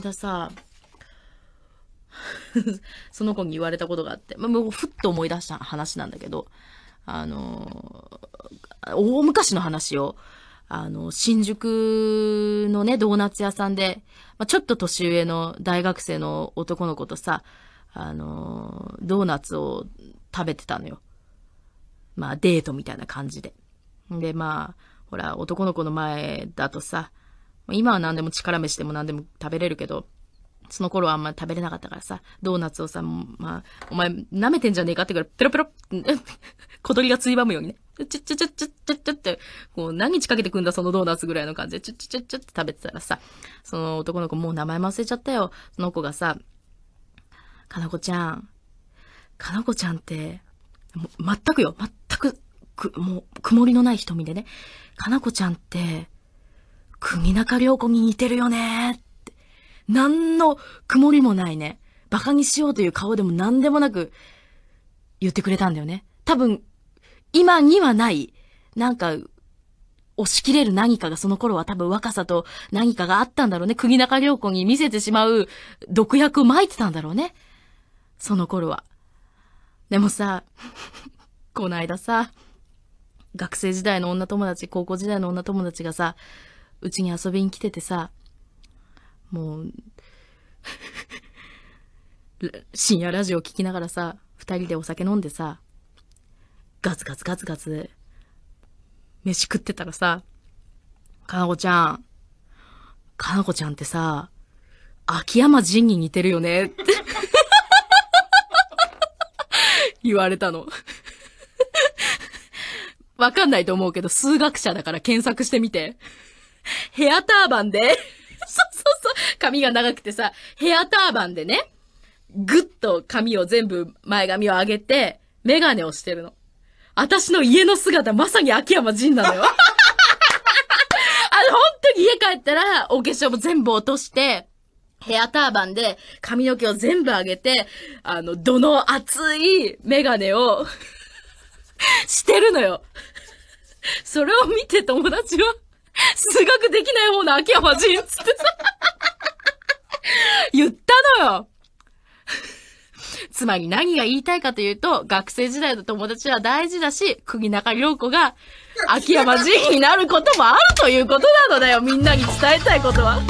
間さ、その子に言われたことがあって、まあ、もうふっと思い出した話なんだけど、あの大昔の話を、あの、新宿のね、ドーナツ屋さんで、まあ、ちょっと年上の大学生の男の子とさ、あのドーナツを食べてたのよ。まあ、デートみたいな感じで。で、まあ、ほら、男の子の前だとさ、今は何でも力飯でも何でも食べれるけど、その頃はあんま食べれなかったからさ、ドーナツをさ、まあ、お前舐めてんじゃねえかってから、ペロペロ、小鳥がついばむようにね、ちょちょちょちょちょちょって、こう何日かけてくんだそのドーナツぐらいの感じで、ちょちょちょちょって食べてたらさ、その男の子もう名前忘れちゃったよ。その子がさ、かなこちゃん、かなこちゃんって、全くよ、全く、く、もう曇りのない瞳でね、かなこちゃんって、国中良子に似てるよねって。何の曇りもないね。馬鹿にしようという顔でも何でもなく言ってくれたんだよね。多分、今にはない、なんか、押し切れる何かがその頃は多分若さと何かがあったんだろうね。国中良子に見せてしまう毒薬を撒いてたんだろうね。その頃は。でもさ、この間さ、学生時代の女友達、高校時代の女友達がさ、うちに遊びに来ててさ、もう 深夜ラジオ聞きながらさ、二人でお酒飲んでさ、ガツガツガツガツ、飯食ってたらさ、かなこちゃん、かなこちゃんってさ、秋山仁に似てるよねって 言われたのわかんないと思うけど、数学者だから検索してみてヘアターバンで そうそうそう、髪が長くてさ、ヘアターバンでね、ぐっと髪を全部、前髪を上げて、メガネをしてるの。私の家の姿、まさに秋山仁なのよ。あの、本当に家帰ったら、お化粧も全部落として、ヘアターバンで髪の毛を全部上げて、あの、どの熱いメガネをしてるのよ。それを見て友達は数学できない方の秋山人つってさ、言ったのよ。つまり何が言いたいかというと、学生時代の友達は大事だし、釘中良子が秋山仁になることもあるということなのだよ、みんなに伝えたいことは。